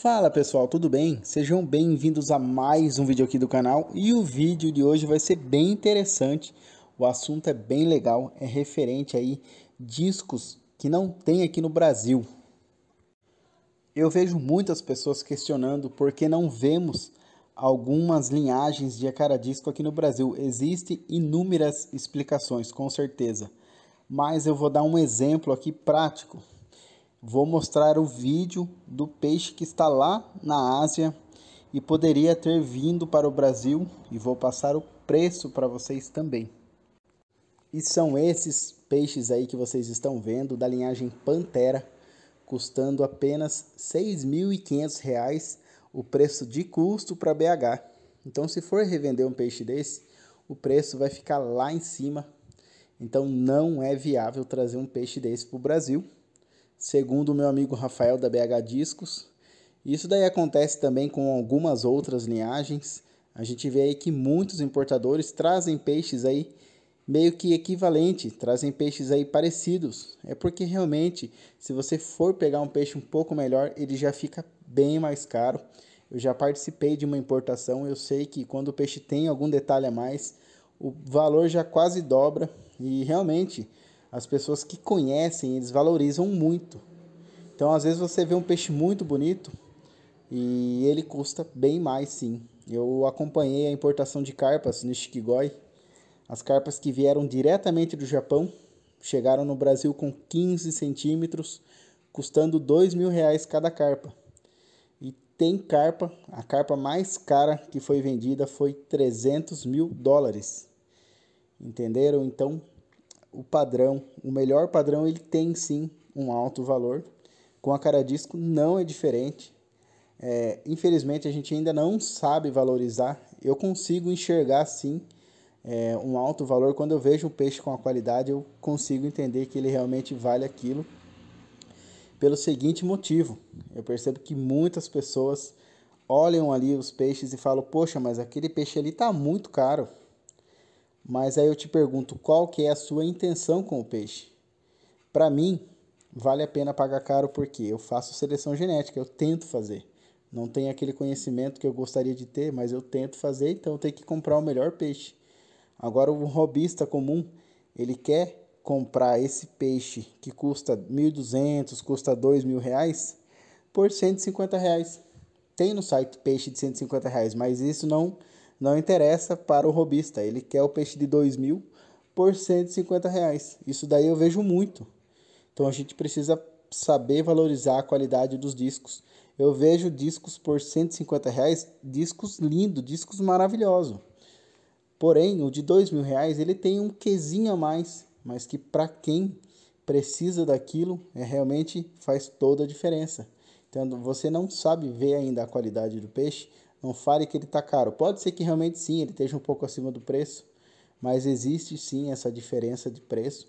Fala pessoal, tudo bem? Sejam bem-vindos a mais um vídeo aqui do canal e o vídeo de hoje vai ser bem interessante. O assunto é bem legal, é referente aí discos que não tem aqui no Brasil. Eu vejo muitas pessoas questionando por que não vemos algumas linhagens de disco aqui no Brasil. Existem inúmeras explicações, com certeza. Mas eu vou dar um exemplo aqui prático Vou mostrar o vídeo do peixe que está lá na Ásia e poderia ter vindo para o Brasil e vou passar o preço para vocês também. E são esses peixes aí que vocês estão vendo da linhagem Pantera, custando apenas R$ 6.500 o preço de custo para BH. Então se for revender um peixe desse, o preço vai ficar lá em cima. Então não é viável trazer um peixe desse para o Brasil segundo o meu amigo Rafael da BH Discos. Isso daí acontece também com algumas outras linhagens. A gente vê aí que muitos importadores trazem peixes aí meio que equivalente, trazem peixes aí parecidos. É porque realmente, se você for pegar um peixe um pouco melhor, ele já fica bem mais caro. Eu já participei de uma importação, eu sei que quando o peixe tem algum detalhe a mais, o valor já quase dobra e realmente as pessoas que conhecem, eles valorizam muito. Então, às vezes você vê um peixe muito bonito e ele custa bem mais, sim. Eu acompanhei a importação de carpas no Shikigoi. As carpas que vieram diretamente do Japão chegaram no Brasil com 15 centímetros, custando dois mil reais cada carpa. E tem carpa, a carpa mais cara que foi vendida foi 300 mil dólares. Entenderam? Então, o padrão, o melhor padrão, ele tem sim um alto valor. Com a cara disco não é diferente. É, infelizmente a gente ainda não sabe valorizar. Eu consigo enxergar sim é, um alto valor quando eu vejo um peixe com a qualidade, eu consigo entender que ele realmente vale aquilo. Pelo seguinte motivo, eu percebo que muitas pessoas olham ali os peixes e falam: Poxa, mas aquele peixe ali está muito caro mas aí eu te pergunto, qual que é a sua intenção com o peixe? Para mim, vale a pena pagar caro porque eu faço seleção genética, eu tento fazer. Não tenho aquele conhecimento que eu gostaria de ter, mas eu tento fazer, então eu tenho que comprar o melhor peixe. Agora o robista comum, ele quer comprar esse peixe que custa 1.200, custa 2.000 reais, por 150 reais. Tem no site peixe de 150 reais, mas isso não não interessa para o robista. Ele quer o peixe de 2 mil por 150 reais. Isso daí eu vejo muito. Então a gente precisa saber valorizar a qualidade dos discos. Eu vejo discos por 150 reais, discos lindos, discos maravilhosos. Porém, o de dois mil reais ele tem um quesinho a mais, mas que para quem precisa daquilo é realmente faz toda a diferença. Então você não sabe ver ainda a qualidade do peixe, não fale que ele está caro. Pode ser que realmente sim, ele esteja um pouco acima do preço, mas existe sim essa diferença de preço.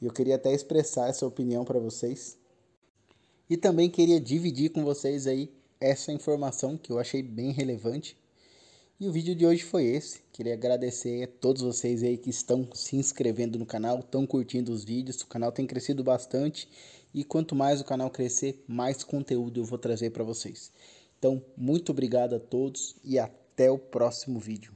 E eu queria até expressar essa opinião para vocês. E também queria dividir com vocês aí essa informação que eu achei bem relevante. E o vídeo de hoje foi esse. Queria agradecer a todos vocês aí que estão se inscrevendo no canal, estão curtindo os vídeos. O canal tem crescido bastante e quanto mais o canal crescer, mais conteúdo eu vou trazer para vocês. Então, muito obrigado a todos e até o próximo vídeo.